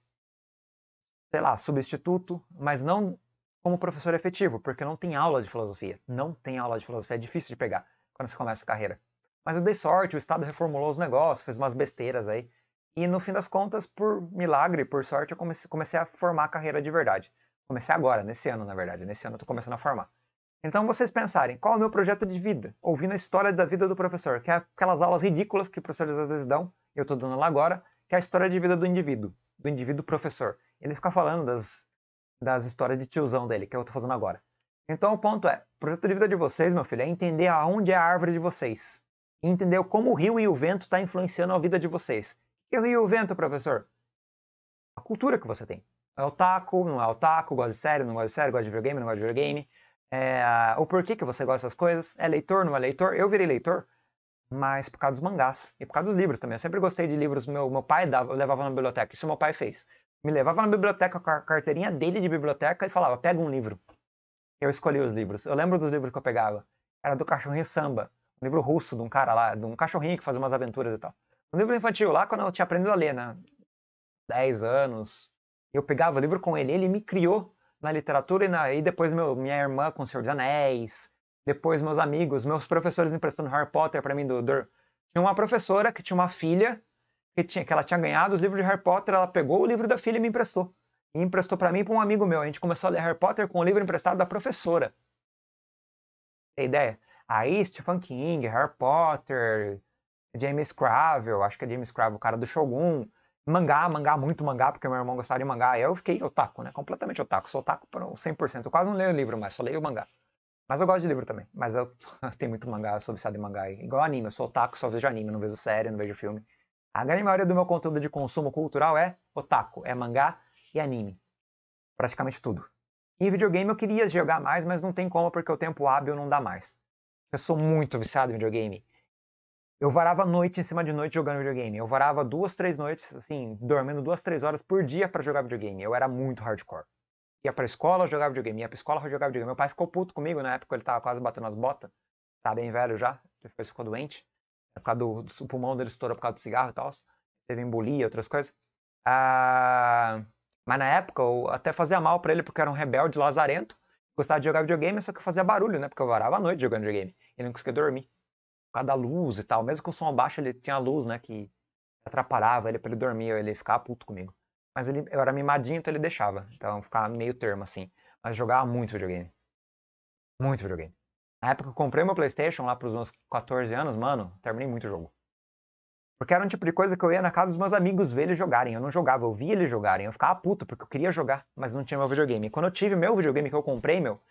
[SPEAKER 1] sei lá, substituto, mas não como professor efetivo, porque não tem aula de filosofia. Não tem aula de filosofia, é difícil de pegar quando você começa a carreira. Mas eu dei sorte, o Estado reformulou os negócios, fez umas besteiras aí. E no fim das contas, por milagre, por sorte, eu comecei, comecei a formar a carreira de verdade. Comecei agora, nesse ano, na verdade. Nesse ano eu tô começando a formar. Então vocês pensarem, qual é o meu projeto de vida? Ouvindo a história da vida do professor, que é aquelas aulas ridículas que professores às vezes dão, eu estou dando lá agora, que é a história de vida do indivíduo, do indivíduo professor. Ele fica falando das, das histórias de tiozão dele, que é eu estou fazendo agora. Então o ponto é, o projeto de vida de vocês, meu filho, é entender aonde é a árvore de vocês e entendeu como o rio e o vento estão tá influenciando a vida de vocês. O que é o rio e o vento, professor? A cultura que você tem. É otaku, não é otaku, gosta de série, não gosta de série, gosta de videogame, não gosta de videogame. É, o porquê que você gosta dessas coisas. É leitor, não é leitor? Eu virei leitor, mas por causa dos mangás e por causa dos livros também. Eu sempre gostei de livros, meu, meu pai dava, levava na biblioteca, isso meu pai fez. Me levava na biblioteca com a carteirinha dele de biblioteca e falava, pega um livro. Eu escolhi os livros. Eu lembro dos livros que eu pegava. Era do Cachorrinho Samba, um livro russo de um cara lá, de um cachorrinho que fazia umas aventuras e tal. Um livro infantil, lá quando eu tinha aprendido a ler, né? Dez anos. Eu pegava o livro com ele, ele me criou na literatura e, na, e depois meu, minha irmã com o Senhor dos Anéis, depois meus amigos, meus professores emprestando Harry Potter para mim. Do, do, Tinha uma professora que tinha uma filha que, tinha, que ela tinha ganhado os livros de Harry Potter, ela pegou o livro da filha e me emprestou. E emprestou para mim e para um amigo meu. A gente começou a ler Harry Potter com o livro emprestado da professora. Tem ideia? Aí Stephen King, Harry Potter, James Cravel, acho que é James Cravel, o cara do Shogun. Mangá, mangá, muito mangá, porque meu irmão gostava de mangá. E eu fiquei otaku, né? Completamente otaku. Sou otaku por 100%. Eu quase não leio livro, mas só leio mangá. Mas eu gosto de livro também. Mas eu tenho muito mangá, eu sou viciado em mangá. Igual anime, eu sou otaku, só vejo anime, não vejo série, não vejo filme. A grande maioria do meu conteúdo de consumo cultural é otaku, é mangá e anime. Praticamente tudo. E videogame eu queria jogar mais, mas não tem como porque o tempo hábil não dá mais. Eu sou muito viciado em videogame. Eu varava noite em cima de noite jogando videogame. Eu varava duas, três noites, assim, dormindo duas, três horas por dia para jogar videogame. Eu era muito hardcore. Ia pra escola jogar videogame, ia pra escola jogar videogame. Meu pai ficou puto comigo na época, ele tava quase batendo as botas. Tá bem velho já, depois ficou doente. É por causa do, do pulmão dele estourou por causa do cigarro e tal. Teve embolia, outras coisas. Ah, mas na época eu até fazia mal para ele porque era um rebelde lazarento. Gostava de jogar videogame, só que eu fazia barulho, né? Porque eu varava a noite jogando videogame. Ele não conseguia dormir. Por causa da luz e tal. Mesmo com o som baixo, ele tinha a luz, né? Que atrapalhava ele pra ele dormir, ele ficava puto comigo. Mas ele, eu era mimadinho, então ele deixava. Então ficava meio termo, assim. Mas jogava muito videogame. Muito videogame. Na época que eu comprei meu Playstation, lá pros meus 14 anos, mano, terminei muito jogo. Porque era um tipo de coisa que eu ia na casa dos meus amigos ver eles jogarem. Eu não jogava, eu via eles jogarem. Eu ficava puto porque eu queria jogar, mas não tinha meu videogame. E quando eu tive meu videogame que eu comprei, meu,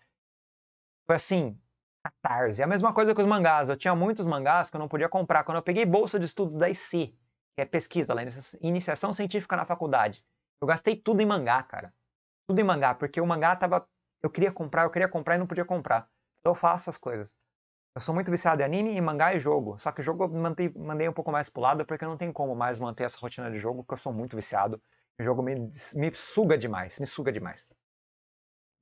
[SPEAKER 1] foi assim, catarse. É a mesma coisa com os mangás. Eu tinha muitos mangás que eu não podia comprar. Quando eu peguei bolsa de estudo da IC, que é pesquisa lá, iniciação científica na faculdade, eu gastei tudo em mangá, cara. Tudo em mangá, porque o mangá tava. Eu queria comprar, eu queria comprar e não podia comprar. Então eu faço as coisas. Eu sou muito viciado em anime, em mangá e jogo. Só que jogo eu mantei, mandei um pouco mais pro lado, porque não tem como mais manter essa rotina de jogo, porque eu sou muito viciado. O jogo me, me suga demais, me suga demais.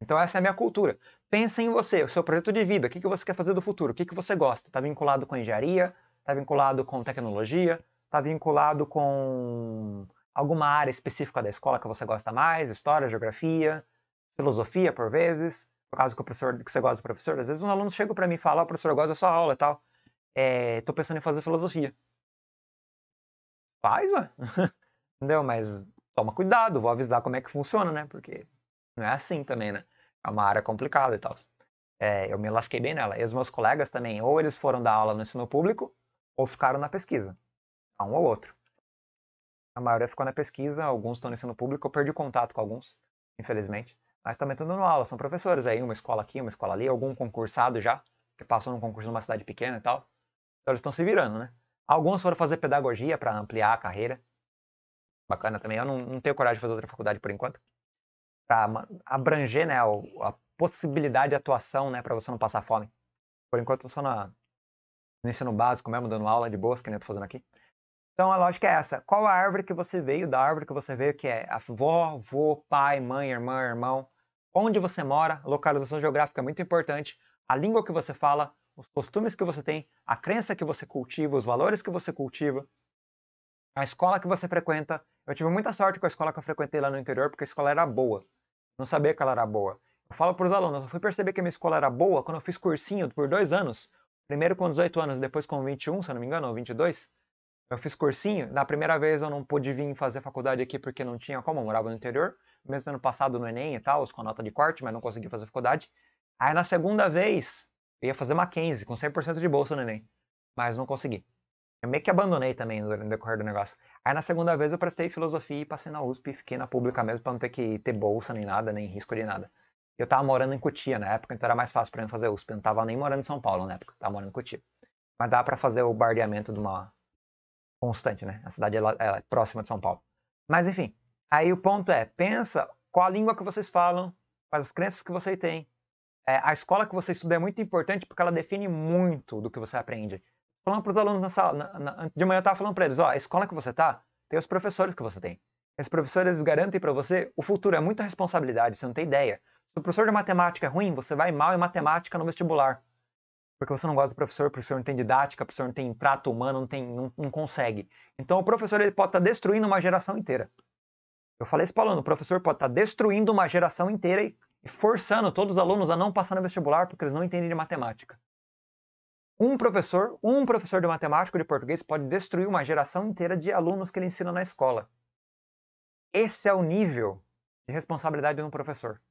[SPEAKER 1] Então essa é a minha cultura. Pensa em você, o seu projeto de vida, o que, que você quer fazer do futuro, o que, que você gosta. Está vinculado com engenharia, está vinculado com tecnologia, está vinculado com alguma área específica da escola que você gosta mais, história, geografia, filosofia, por vezes, por causa que, o professor, que você gosta do professor. Às vezes um aluno chega para mim e fala, oh, professor, eu gosto da sua aula e tal, estou é, pensando em fazer filosofia. Faz, ué. Entendeu? Mas toma cuidado, vou avisar como é que funciona, né? Porque não é assim também, né? é uma área complicada e tal. É, eu me lasquei bem nela. E os meus colegas também, ou eles foram dar aula no ensino público, ou ficaram na pesquisa. Um ou outro. A maioria ficou na pesquisa, alguns estão no ensino público, eu perdi contato com alguns, infelizmente. Mas também estão dando aula, são professores aí, uma escola aqui, uma escola ali, algum concursado já, que passou num concurso numa cidade pequena e tal. Então eles estão se virando, né? Alguns foram fazer pedagogia para ampliar a carreira. Bacana também. Eu não, não tenho coragem de fazer outra faculdade por enquanto para abranger né, a possibilidade de atuação né, para você não passar fome. Por enquanto, eu sou na, no ensino básico mesmo, dando aula de boas, que nem eu tô fazendo aqui. Então, a lógica é essa. Qual a árvore que você veio, da árvore que você veio, que é avó, avô, pai, mãe, irmã, irmão, onde você mora, localização geográfica é muito importante, a língua que você fala, os costumes que você tem, a crença que você cultiva, os valores que você cultiva, a escola que você frequenta. Eu tive muita sorte com a escola que eu frequentei lá no interior, porque a escola era boa. Não sabia que ela era boa. Eu falo para os alunos, eu fui perceber que a minha escola era boa quando eu fiz cursinho por dois anos. Primeiro com 18 anos, depois com 21, se eu não me engano, ou 22. Eu fiz cursinho. Na primeira vez eu não pude vir fazer faculdade aqui porque não tinha como, eu morava no interior. Mesmo ano passado no Enem e tal, com nota de corte, mas não consegui fazer faculdade. Aí na segunda vez, eu ia fazer Mackenzie, com 100% de bolsa no Enem. Mas não consegui. Eu meio que abandonei também no decorrer do negócio. Aí na segunda vez eu prestei filosofia e passei na USP e fiquei na pública mesmo para não ter que ter bolsa nem nada, nem risco de nada. Eu tava morando em Cotia na época, então era mais fácil para mim fazer USP. Eu não tava nem morando em São Paulo na época, tava morando em Cotia. Mas dá para fazer o bardeamento de uma constante, né? A cidade ela, ela é próxima de São Paulo. Mas enfim, aí o ponto é, pensa qual a língua que vocês falam, quais as crenças que vocês têm. É, a escola que você estuda é muito importante porque ela define muito do que você aprende falando para os alunos na sala, na, na, de manhã eu estava falando para eles, ó, a escola que você está, tem os professores que você tem. Esses professores garantem para você o futuro, é muita responsabilidade, você não tem ideia. Se o professor de matemática é ruim, você vai mal em matemática no vestibular. Porque você não gosta do professor, o professor não tem didática, o professor não tem trato humano, não, tem, não, não consegue. Então o professor ele pode estar tá destruindo uma geração inteira. Eu falei isso para o aluno, o professor pode estar tá destruindo uma geração inteira e forçando todos os alunos a não passar no vestibular porque eles não entendem de matemática. Um professor, um professor de matemática ou de português pode destruir uma geração inteira de alunos que ele ensina na escola. Esse é o nível de responsabilidade de um professor.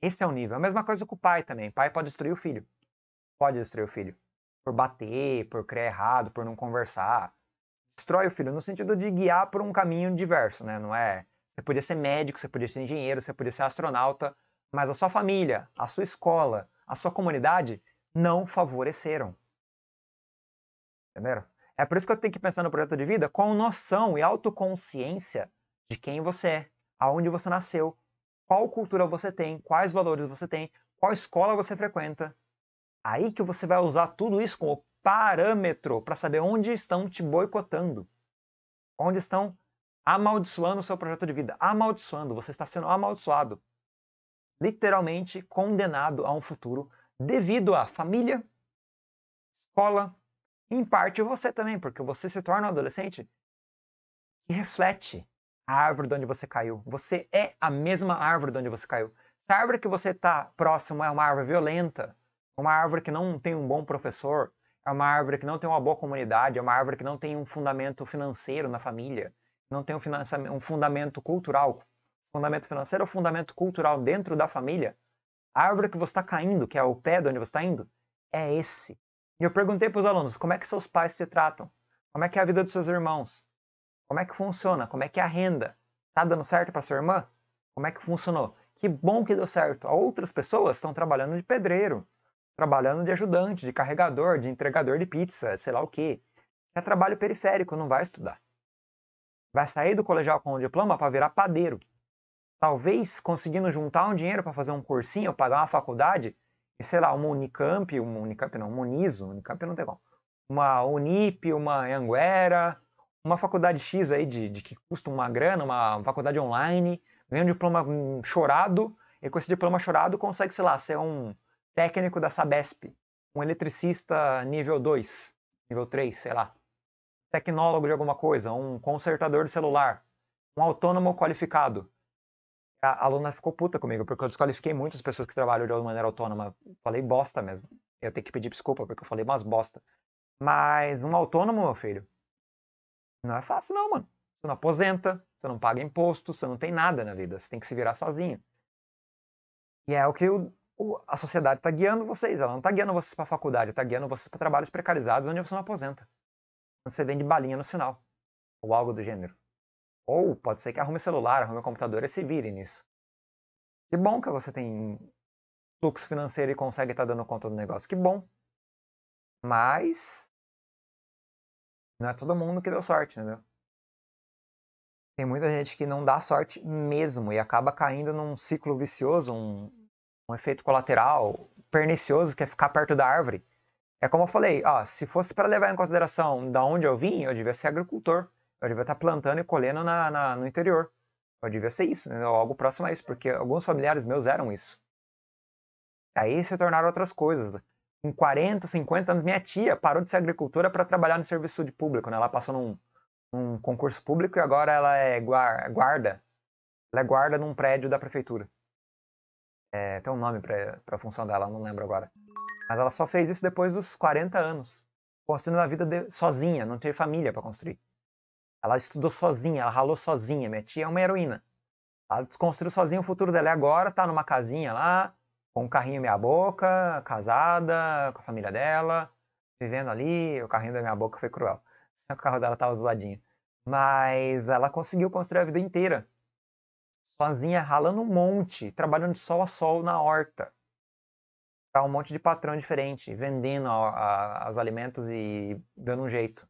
[SPEAKER 1] Esse é o nível. A mesma coisa com o pai também. pai pode destruir o filho. Pode destruir o filho. Por bater, por criar errado, por não conversar. Destrói o filho no sentido de guiar por um caminho diverso, né? Não é. Você podia ser médico, você podia ser engenheiro, você podia ser astronauta, mas a sua família, a sua escola, a sua comunidade não favoreceram. Entenderam? É por isso que eu tenho que pensar no projeto de vida com noção e autoconsciência de quem você é, aonde você nasceu, qual cultura você tem, quais valores você tem, qual escola você frequenta. Aí que você vai usar tudo isso como parâmetro para saber onde estão te boicotando, onde estão amaldiçoando o seu projeto de vida, amaldiçoando, você está sendo amaldiçoado, literalmente condenado a um futuro devido à família, escola, em parte você também, porque você se torna um adolescente que reflete a árvore de onde você caiu. Você é a mesma árvore de onde você caiu. Se a árvore que você está próximo é uma árvore violenta, uma árvore que não tem um bom professor, é uma árvore que não tem uma boa comunidade, é uma árvore que não tem um fundamento financeiro na família, não tem um, um fundamento cultural, fundamento financeiro ou fundamento cultural dentro da família, a árvore que você está caindo, que é o pé de onde você está indo, é esse. E eu perguntei para os alunos como é que seus pais se tratam, como é que é a vida dos seus irmãos, como é que funciona, como é que é a renda, está dando certo para sua irmã? Como é que funcionou? Que bom que deu certo. Outras pessoas estão trabalhando de pedreiro, trabalhando de ajudante, de carregador, de entregador de pizza, sei lá o quê. É trabalho periférico, não vai estudar. Vai sair do colegial com o diploma para virar padeiro talvez conseguindo juntar um dinheiro para fazer um cursinho, pagar uma faculdade, e sei lá, uma Unicamp, uma Unicamp não, uma Uniso, Unicamp não tem como, uma Unip, uma Anguera, uma faculdade X aí de, de que custa uma grana, uma faculdade online, ganha um diploma hum, chorado, e com esse diploma chorado consegue, sei lá, ser um técnico da Sabesp, um eletricista nível 2, nível 3, sei lá, tecnólogo de alguma coisa, um consertador de celular, um autônomo qualificado a aluna ficou puta comigo, porque eu desqualifiquei muitas pessoas que trabalham de uma maneira autônoma. Falei bosta mesmo. Eu tenho que pedir desculpa, porque eu falei umas bosta. Mas um autônomo, meu filho, não é fácil não, mano. Você não aposenta, você não paga imposto, você não tem nada na vida. Você tem que se virar sozinho. E é o que o, o, a sociedade está guiando vocês. Ela não está guiando vocês para faculdade, está guiando vocês para trabalhos precarizados onde você não aposenta. Você vende balinha no sinal, ou algo do gênero. Ou pode ser que arrume celular, arrume computador e se vire nisso. Que bom que você tem fluxo financeiro e consegue estar tá dando conta do negócio. Que bom. Mas não é todo mundo que deu sorte, entendeu? Tem muita gente que não dá sorte mesmo e acaba caindo num ciclo vicioso, um, um efeito colateral pernicioso que é ficar perto da árvore. É como eu falei, ó, se fosse para levar em consideração da onde eu vim, eu devia ser agricultor. Pode ver estar plantando e colhendo na, na no interior. Pode ver ser isso, né? algo próximo a isso, porque alguns familiares meus eram isso. Aí se tornaram outras coisas. Em 40, 50 anos, minha tia parou de ser agricultora para trabalhar no serviço de público. Né? Ela passou num, num concurso público e agora ela é, é guarda. Ela é guarda num prédio da prefeitura. É, tem um nome para a função dela, não lembro agora. Mas ela só fez isso depois dos 40 anos, construindo a vida de, sozinha, não teve família para construir. Ela estudou sozinha, ela ralou sozinha. Minha tia é uma heroína. Ela desconstruiu sozinha o futuro dela. E agora tá numa casinha lá, com um carrinho meia boca, casada, com a família dela, vivendo ali. O carrinho da minha boca foi cruel. O carro dela tava zoadinho. Mas ela conseguiu construir a vida inteira. Sozinha, ralando um monte, trabalhando de sol a sol na horta. Tá um monte de patrão diferente, vendendo os alimentos e dando um jeito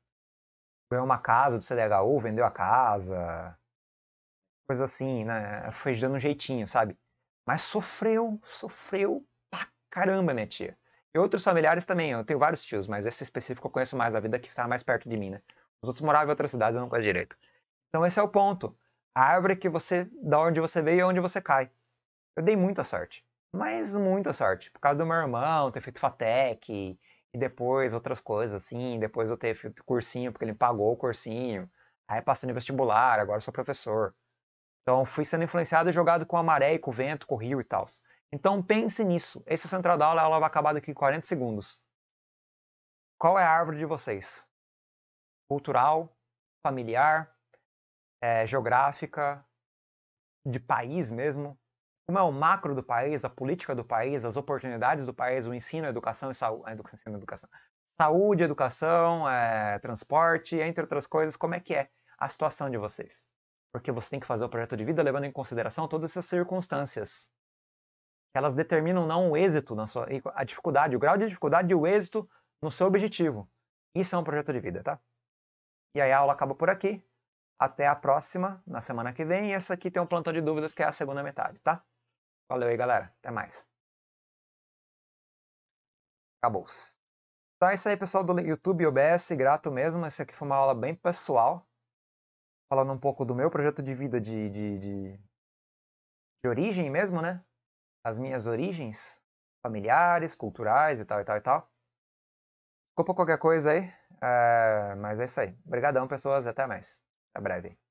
[SPEAKER 1] ganhou uma casa do CDHU, vendeu a casa, coisa assim, né? Foi dando um jeitinho, sabe? Mas sofreu, sofreu pra caramba, minha tia. E outros familiares também, eu tenho vários tios, mas esse específico eu conheço mais, a vida que tá mais perto de mim, né? Os outros moravam em outras cidades, eu não conheço direito. Então esse é o ponto. A árvore que você, da onde você veio e onde você cai. Eu dei muita sorte. Mas muita sorte. Por causa do meu irmão ter feito FATEC, e depois outras coisas, assim, depois eu teve cursinho, porque ele pagou o cursinho, aí passando em vestibular, agora sou professor. Então fui sendo influenciado e jogado com a maré, com o vento, com o rio e tal. Então pense nisso. Esse é o central da aula, a aula vai acabar daqui 40 segundos. Qual é a árvore de vocês? Cultural, familiar, é, geográfica, de país mesmo, como é o macro do país, a política do país, as oportunidades do país, o ensino, a educação e saúde, educação, educação, saúde, educação, é, transporte, entre outras coisas, como é que é a situação de vocês? Porque você tem que fazer o projeto de vida levando em consideração todas essas circunstâncias. Elas determinam não o êxito, na sua, a dificuldade, o grau de dificuldade e o êxito no seu objetivo. Isso é um projeto de vida, tá? E aí a aula acaba por aqui. Até a próxima, na semana que vem. E essa aqui tem um plantão de dúvidas, que é a segunda metade, tá? Valeu aí, galera. Até mais. Acabou-se. Então é isso aí, pessoal do YouTube OBS. Grato mesmo. Essa aqui foi uma aula bem pessoal. Falando um pouco do meu projeto de vida de, de, de, de origem mesmo, né? As minhas origens familiares, culturais e tal, e tal, e tal. Desculpa qualquer coisa aí. É, mas é isso aí. Obrigadão, pessoas. Até mais. Até breve.